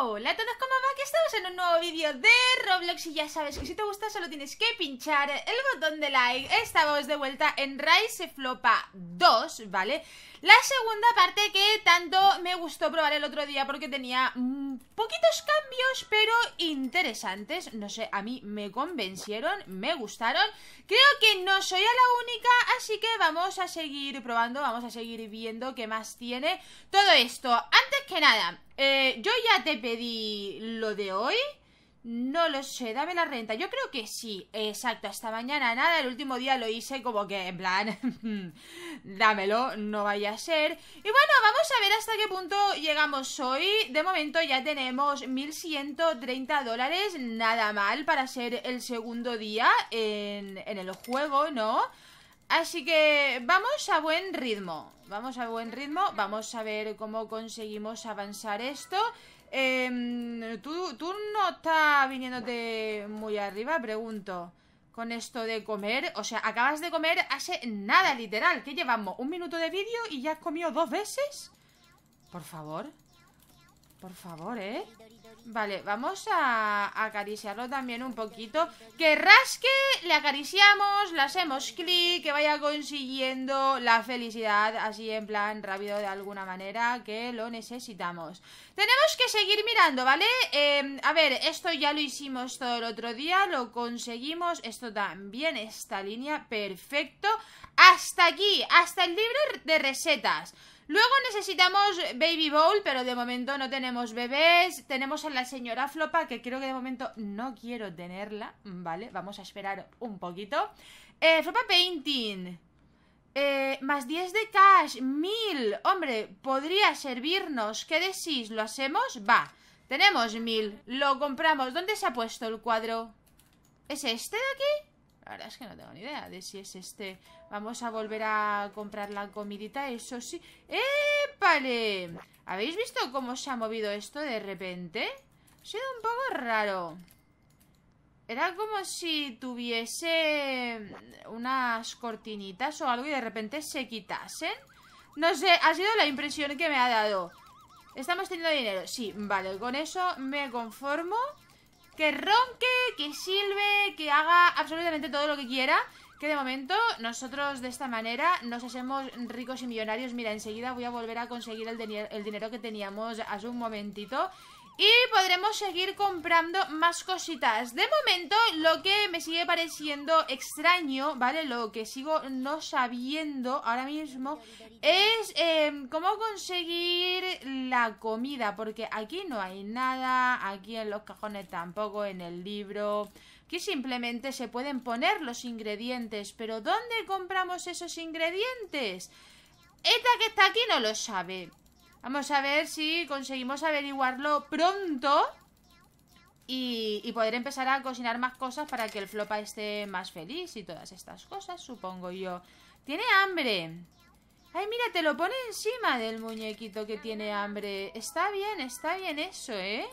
Hola a todos, ¿cómo va? Que estamos en un nuevo vídeo de Roblox y ya sabes que si te gusta solo tienes que pinchar el botón de like Estamos de vuelta en Rise Flopa 2, ¿vale? La segunda parte que tanto me gustó probar el otro día porque tenía mm, Poquitos cambios, pero interesantes. No sé, a mí me convencieron, me gustaron. Creo que no soy a la única, así que vamos a seguir probando, vamos a seguir viendo qué más tiene todo esto. Antes que nada, eh, yo ya te pedí lo de hoy. No lo sé, dame la renta. Yo creo que sí. Exacto, hasta mañana nada. El último día lo hice como que en plan, dámelo, no vaya a ser. Y bueno, vamos a ver hasta qué punto llegamos hoy. De momento ya tenemos 1.130 dólares, nada mal para ser el segundo día en, en el juego, ¿no? Así que vamos a buen ritmo. Vamos a buen ritmo. Vamos a ver cómo conseguimos avanzar esto. Eh, ¿tú, ¿tú, no estás viniéndote muy arriba? Pregunto. Con esto de comer. O sea, acabas de comer hace nada, literal. ¿Qué llevamos? ¿Un minuto de vídeo y ya has comido dos veces? Por favor. Por favor, ¿eh? Vale, vamos a acariciarlo también un poquito. Que rasque, le acariciamos, le hacemos clic, que vaya consiguiendo la felicidad así en plan rápido de alguna manera, que lo necesitamos. Tenemos que seguir mirando, ¿vale? Em, a ver, esto ya lo hicimos todo el otro día, lo conseguimos, esto también, esta línea, perfecto. Hasta aquí, hasta el libro de recetas. Luego necesitamos Baby Bowl, pero de momento no tenemos bebés, tenemos a la señora Flopa, que creo que de momento no quiero tenerla, ¿vale? Vamos a esperar un poquito. Eh, Flopa Painting. Eh, más 10 de cash, 1000. Hombre, podría servirnos. ¿Qué decís? ¿Lo hacemos? Va. Tenemos 1000. Lo compramos. ¿Dónde se ha puesto el cuadro? ¿Es este de aquí? La verdad es que no tengo ni idea de si es este. Vamos a volver a comprar la comidita, eso sí. ¡Eh! Vale. ¿Habéis visto cómo se ha movido esto de repente? Ha sido un poco raro. Era como si tuviese unas cortinitas o algo y de repente se quitasen. No sé, ha sido la impresión que me ha dado. Estamos teniendo dinero. Sí, vale, con eso me conformo. Que ronque, que silbe, que haga absolutamente todo lo que quiera. Que de momento nosotros de esta manera nos hacemos ricos y millonarios. Mira, enseguida voy a volver a conseguir el, el dinero que teníamos hace un momentito. Y podremos seguir comprando más cositas. De momento, lo que me sigue pareciendo extraño, ¿vale? Lo que sigo no sabiendo ahora mismo es em, cómo conseguir la comida. Porque aquí no hay nada, aquí en los cajones tampoco, en el libro que simplemente se pueden poner los ingredientes. Pero ¿dónde compramos esos ingredientes? Esta que está aquí no lo sabe. Vamos a ver si conseguimos averiguarlo pronto y, y, poder empezar a cocinar más cosas para que el flopa esté más feliz y todas estas cosas, supongo yo. Tiene hambre. Ay, mira, te lo pone encima del muñequito que tiene hambre. Está bien, está bien eso, ¿eh?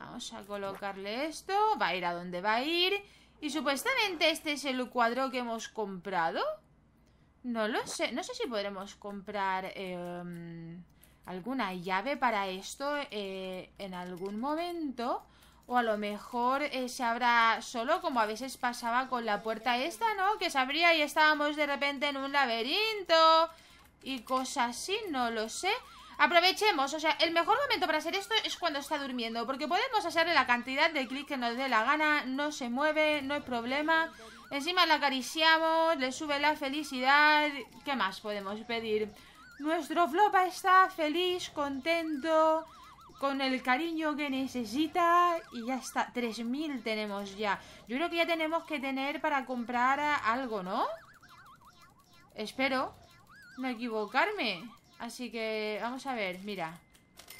Vamos a colocarle esto. Va a ir a donde va a ir. Y supuestamente este es el cuadro que hemos comprado. No lo sé. No sé si podremos comprar em, alguna llave para esto eh, en algún momento. O a lo mejor eh, se abra solo, como a veces pasaba con la puerta esta, ¿no? Que se abría y estábamos de repente en un laberinto. Y cosas así, no lo sé. Aprovechemos, o sea, el mejor momento para hacer esto es cuando está durmiendo, porque podemos hacerle la cantidad de clic que nos dé la gana, no se mueve, no hay problema. Encima la acariciamos, le sube la felicidad. ¿Qué más podemos pedir? Nuestro flopa está feliz, contento, con el cariño que necesita y ya está. 3.000 tenemos ya. Yo creo que ya tenemos que tener para comprar algo, ¿no? Espero no equivocarme. Así que vamos a ver, mira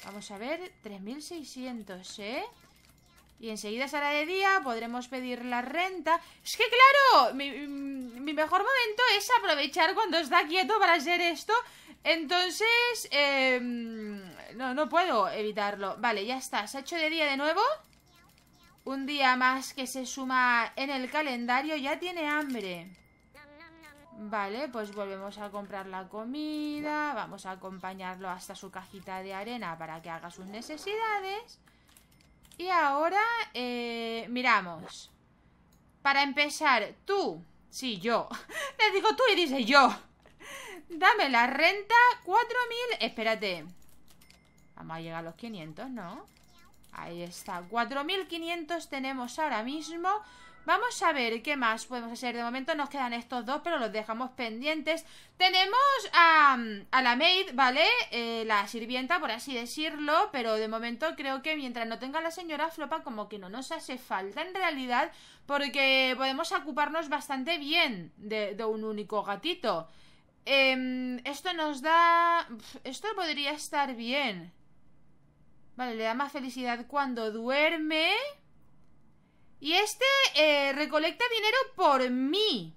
Vamos a ver, 3600, ¿eh? Y enseguida será de día, podremos pedir la renta. Es que claro, mi, mm, mejor momento es aprovechar cuando está quieto para hacer esto. Entonces, em, no, no puedo evitarlo. Vale, ya está, se ha hecho de día de nuevo. Un día más que se suma en el calendario, ya tiene hambre. Vale, pues volvemos a comprar la comida, vamos a acompañarlo hasta su cajita de arena para que haga sus necesidades. Y ahora eh, miramos. Para empezar, tú, sí, yo, le digo tú y dice yo. Dame la renta, 4.000, espérate. Vamos a llegar a los 500, ¿no? Ahí está, 4.500 tenemos ahora mismo. Vamos a ver qué más podemos hacer. De momento nos quedan estos dos, pero los dejamos pendientes. Tenemos a, mm, a la maid, ¿vale? Eh, la sirvienta, por así decirlo. Pero de momento creo que mientras no tenga la señora Flopa, como que no nos hace falta en realidad. Porque podemos ocuparnos bastante bien de, un único gatito. Em, esto nos da... Esto podría estar bien. Vale, le da más felicidad cuando duerme. Y este eh, recolecta dinero por mí.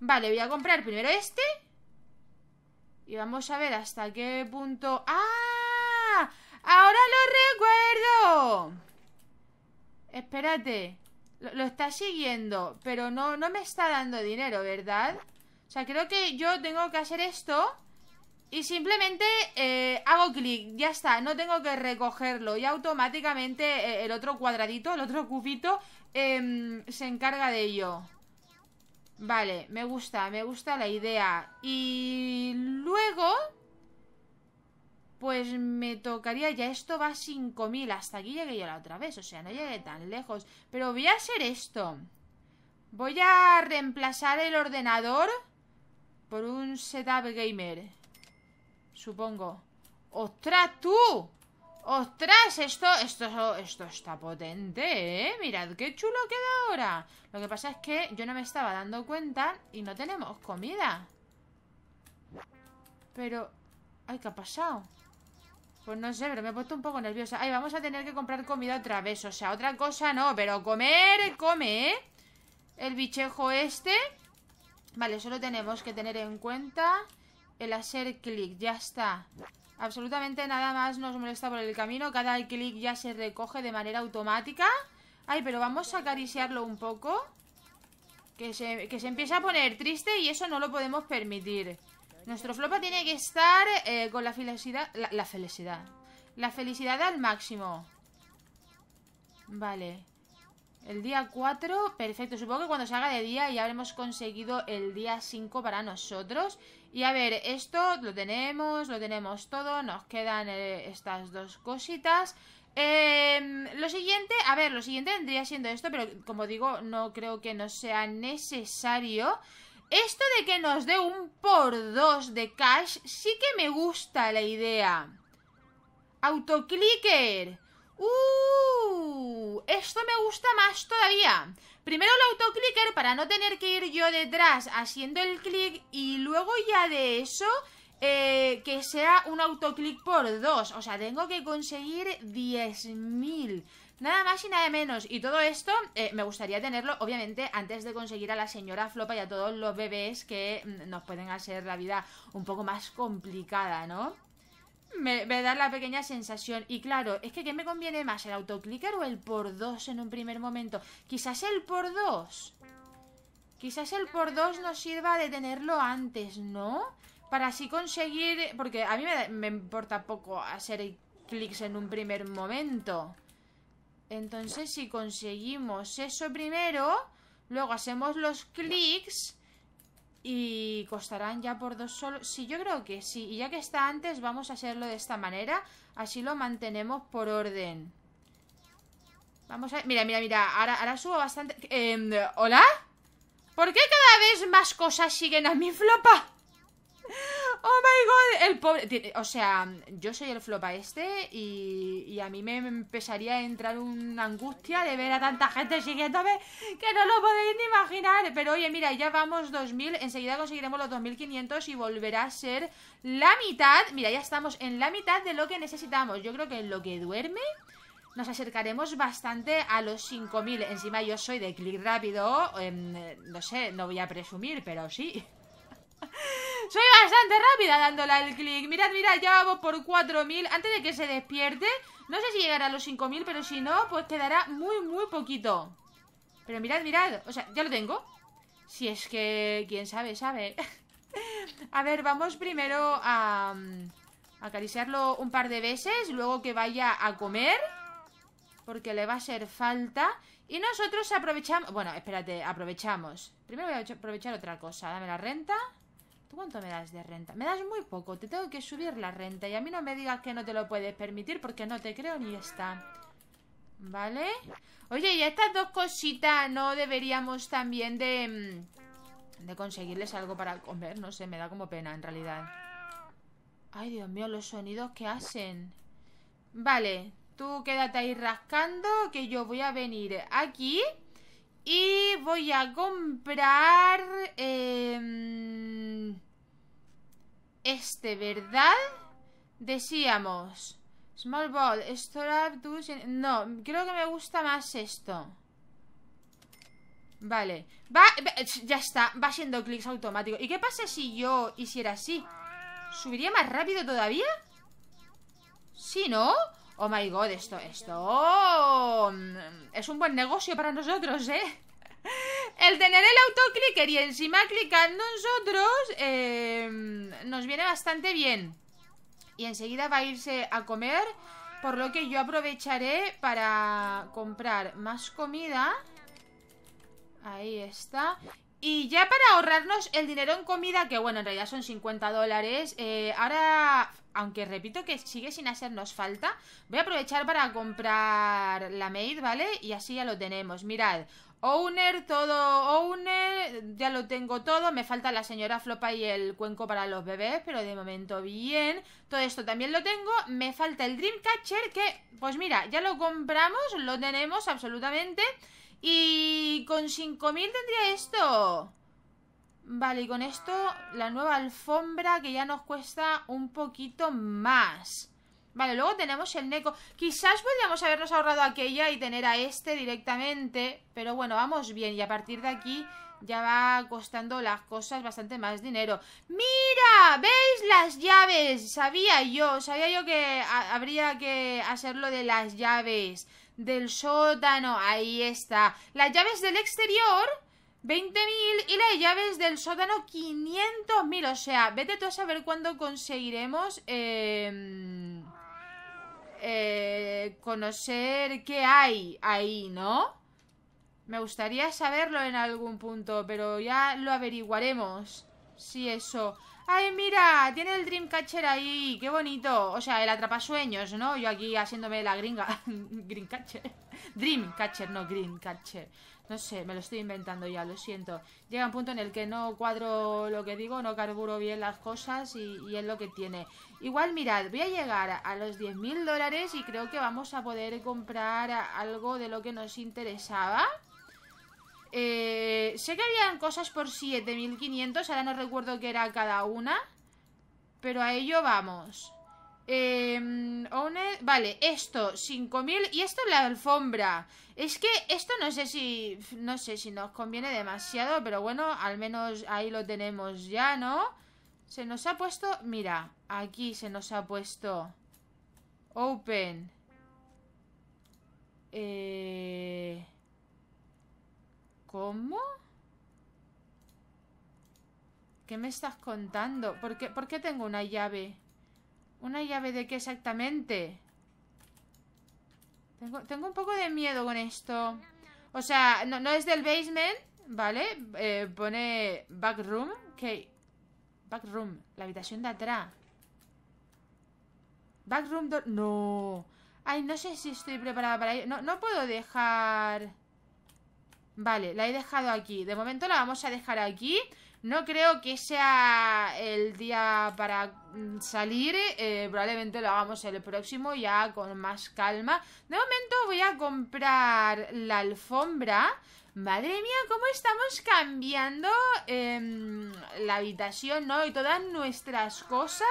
Vale, voy a comprar primero este. Y vamos a ver hasta qué punto... ¡Ah! ¡Ahora lo recuerdo! Espérate. Lo, está siguiendo, pero no, no me está dando dinero, ¿verdad? O sea, creo que yo tengo que hacer esto... Y simplemente eh, hago clic, ya está, no tengo que recogerlo. Y automáticamente eh, el otro cuadradito, el otro cubito, em, se encarga de ello. Vale, me gusta, me gusta la idea. Y luego... Pues me tocaría, ya esto va a 5.000, hasta aquí llegué yo la otra vez, o sea, no llegué tan lejos. Pero voy a hacer esto. Voy a reemplazar el ordenador por un setup gamer. Supongo. ¡Ostras, tú! ¡Ostras! Esto, esto, esto está potente, ¿eh? Mirad qué chulo queda ahora. Lo que pasa es que yo no me estaba dando cuenta y no tenemos comida. Pero... Ay, ¿qué ha pasado? Pues no sé, pero me he puesto un poco nerviosa. Ay, vamos a tener que comprar comida otra vez. O sea, otra cosa no, pero comer, come, ¿eh? El bichejo este. Vale, solo tenemos que tener en cuenta... El hacer clic, ya está. Absolutamente nada más nos molesta por el camino. Cada clic ya se recoge de manera automática. Ay, pero vamos a acariciarlo un poco. Que se, que empieza a poner triste y eso no lo podemos permitir. Nuestro flopa tiene que estar eh, con la felicidad... la felicidad. La felicidad al máximo. Vale. El día 4, perfecto. Supongo que cuando se haga de día ya habremos conseguido el día 5 para nosotros. Y a ver, esto lo tenemos, lo tenemos todo. Nos quedan eh, estas dos cositas. Em, lo siguiente, a ver, lo siguiente vendría siendo esto, pero como digo, no creo que no sea necesario. Esto de que nos dé un por dos de cash, sí que me gusta la idea. Autoclicker. ¡Uh! Esto me gusta más todavía. Primero el autoclicker para no tener que ir yo detrás haciendo el clic y luego ya de eso eh, que sea un autoclick por dos. O sea, tengo que conseguir 10.000. Nada más y nada menos. Y todo esto eh, me gustaría tenerlo, obviamente, antes de conseguir a la señora Flopa y a todos los bebés que mm, nos pueden hacer la vida un poco más complicada, ¿no? me, da la pequeña sensación. Y claro, es que ¿qué me conviene más, el autoclicker o el por 2 en un primer momento? Quizás el por 2. Quizás el por 2 nos sirva de tenerlo antes, ¿no? Para así conseguir... Porque a mí me, me importa poco hacer clics en un primer momento. Entonces, si conseguimos eso primero, luego hacemos los clics y costarán ya por dos solos. Sí, yo creo que sí. Y ya que está antes, vamos a hacerlo de esta manera. Así lo mantenemos por orden. Vamos a... Mira, mira, mira. Ahora, ahora subo bastante... Em, ¿Hola? ¿Por qué cada vez más cosas siguen a mi flopa? O sea, yo soy el flopa este y, a mí me empezaría a entrar una angustia de ver a tanta gente siguiéndome que no lo podéis ni imaginar. Pero oye, mira, ya vamos 2000. Enseguida conseguiremos los 2500 y volverá a ser la mitad. Mira, ya estamos en la mitad de lo que necesitamos. Yo creo que en lo que duerme nos acercaremos bastante a los 5000. Encima yo soy de clic rápido, em, no sé, no voy a presumir, pero sí. Soy bastante rápida dándole el clic. Mirad, mirad, ya vamos por 4.000. Antes de que se despierte, no sé si llegará a los 5.000, pero si no, pues quedará muy, muy poquito. Pero mirad, mirad. O sea, ya lo tengo. Si es que... Quién sabe, sabe. a ver, vamos primero a... Mm, a acariciarlo un par de veces. Luego que vaya a comer. Porque le va a hacer falta. Y nosotros aprovechamos... Bueno, espérate, aprovechamos. Primero voy a aprovechar otra cosa. Dame la renta. ¿Tú cuánto me das de renta? Me das muy poco, te tengo que subir la renta Y a mí no me digas que no te lo puedes permitir Porque no te creo ni está ¿Vale? Oye, y estas dos cositas ¿No deberíamos también de... Mm, de conseguirles algo para comer? No sé, me da como pena en realidad Ay, Dios mío, los sonidos que hacen Vale, tú quédate ahí rascando Que yo voy a venir aquí y voy a comprar... Em, este, ¿verdad? Decíamos... Small ball, store No, creo que me gusta más esto. Vale. Va, ya está, va siendo clics automático ¿Y qué pasa si yo hiciera así? ¿Subiría más rápido todavía? ¿Sí, no? Oh my god, esto, esto oh, mm, es un buen negocio para nosotros, ¿eh? El tener el autoclicker y encima clicar nosotros em, nos viene bastante bien. Y enseguida va a irse a comer, por lo que yo aprovecharé para comprar más comida. Ahí está. Y ya para ahorrarnos el dinero en comida, que bueno, en realidad son 50 dólares, eh, ahora aunque repito que sigue sin hacernos falta, voy a aprovechar para comprar la maid, ¿vale? Y así ya lo tenemos, mirad. Owner, todo owner, ya lo tengo todo, me falta la señora Flopa y el cuenco para los bebés, pero de momento bien, todo esto también lo tengo, me falta el Dreamcatcher que, pues mira, ya lo compramos, lo tenemos absolutamente y con 5.000 tendría esto... Vale, y con esto la nueva alfombra que ya nos cuesta un poquito más. Vale, luego tenemos el Neko. Quizás podríamos habernos ahorrado aquella y tener a este directamente. Pero bueno, vamos bien. Y a partir de aquí ya va costando las cosas bastante más dinero. ¡Mira! ¿Veis las llaves? Sabía yo, sabía yo que habría que hacerlo de las llaves. Del sótano, ahí está. Las llaves del exterior 20.000 y las llaves del sótano 500.000. O sea, vete tú a saber cuándo conseguiremos em, eh, conocer qué hay ahí, ¿no? Me gustaría saberlo en algún punto, pero ya lo averiguaremos. Sí, eso. ¡Ay, mira! Tiene el Dreamcatcher ahí. ¡Qué bonito! O sea, el atrapasueños, ¿no? Yo aquí haciéndome la gringa. Dreamcatcher. Dreamcatcher, no Greencatcher no sé, me lo estoy inventando ya, lo siento. Llega un punto en el que no cuadro lo que digo, no carburo bien las cosas y, es lo que tiene. Igual, mirad, voy a llegar a los 10.000 dólares y creo que vamos a poder comprar algo de lo que nos interesaba. Eh, sé que habían cosas por 7.500, ahora no recuerdo qué era cada una. Pero a ello vamos. Em, vale, esto, 5.000 Y esto es la alfombra Es que esto no sé si No sé si nos conviene demasiado Pero bueno, al menos ahí lo tenemos ya, ¿no? Se nos ha puesto Mira, aquí se nos ha puesto Open eh... ¿Cómo? ¿Qué me estás contando? ¿Por qué, ¿Por qué tengo una llave? ¿Una llave de qué exactamente? Tengo, un poco de miedo con esto. O sea, no, es del basement, ¿vale? Eh, pone room que... room, la habitación de atrás. Backroom door... No. Ay, no sé si estoy preparada para ello. No, no puedo dejar... Vale, la he dejado aquí. De momento la vamos a dejar aquí. No creo que sea el día para mm, salir. Eh, probablemente lo hagamos el próximo ya con más calma. De momento voy a comprar la alfombra. Madre mía, cómo estamos cambiando em, la habitación, ¿no? Y todas nuestras cosas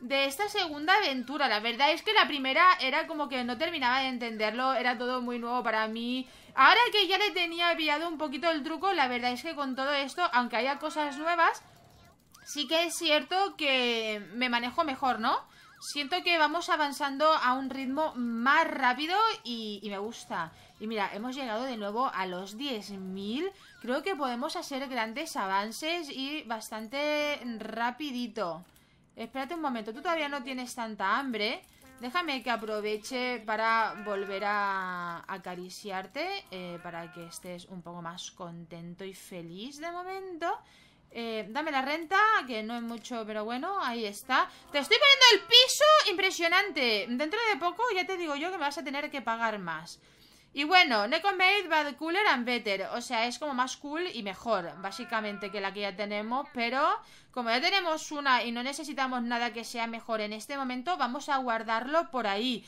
de esta segunda aventura. La verdad es que la primera era como que no terminaba de entenderlo, era todo muy nuevo para mí. Ahora que ya le tenía pillado un poquito el truco, la verdad es que con todo esto, aunque haya cosas nuevas, sí que es cierto que me manejo mejor, ¿no? Siento que vamos avanzando a un ritmo más rápido y, y me gusta. Y mira, hemos llegado de nuevo a los 10.000. Creo que podemos hacer grandes avances y bastante rapidito. Espérate un momento, tú todavía no tienes tanta hambre. Déjame que aproveche para volver a acariciarte, eh, para que estés un poco más contento y feliz de momento. Eh, dame la renta, que no es mucho, pero bueno, ahí está. Te estoy poniendo el piso impresionante. Dentro de poco ya te digo yo que me vas a tener que pagar más. Y bueno, Necomade va de cooler and better. O sea, es como más cool y mejor, básicamente, que la que ya tenemos. Pero como ya tenemos una y no necesitamos nada que sea mejor en este momento, vamos a guardarlo por ahí.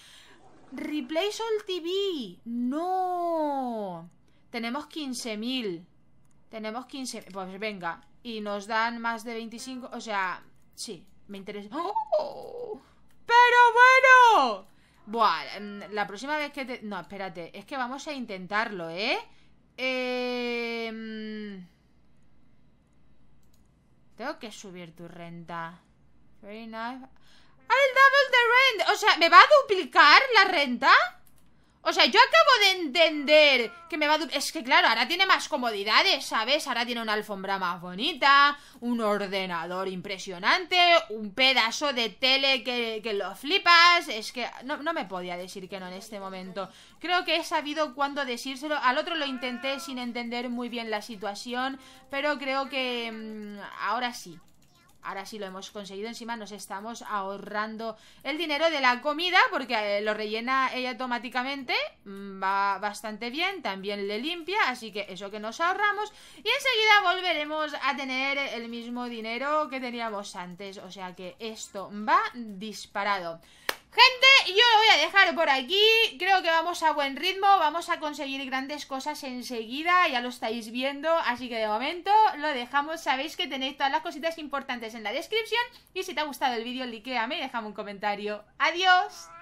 Replace All TV. No. Tenemos 15.000. Tenemos 15... Pues venga. Y nos dan más de 25... O sea, sí, me interesa... ¡Oh! Pero bueno. Buah, mm, la próxima vez que te... No, espérate, es que vamos a intentarlo, ¿eh? Eh... Tengo que subir tu renta. Very nice. I'll double the rent. O sea, ¿me va a duplicar la renta? O sea, yo acabo de entender que me va a... Es que claro, ahora tiene más comodidades, ¿sabes? Ahora tiene una alfombra más bonita, un ordenador impresionante, un pedazo de tele que, que lo flipas. Es que no, me podía decir que no en este momento. Creo que he sabido cuándo decírselo. Al otro lo intenté sin entender muy bien la situación, pero creo que mm, ahora sí ahora sí lo hemos conseguido. Encima nos estamos ahorrando el dinero de la comida porque eh, lo rellena ella automáticamente. Mm, va bastante bien, también le limpia, así que eso que nos ahorramos. Y enseguida volveremos a tener el mismo dinero que teníamos antes, o sea que esto va disparado. Gente, yo lo voy a dejar por aquí. Creo que vamos a buen ritmo. Vamos a conseguir grandes cosas enseguida. Ya lo estáis viendo. Así que de momento lo dejamos. Sabéis que tenéis todas las cositas importantes en la descripción. Y si te ha gustado el vídeo, likeame y déjame un comentario. ¡Adiós!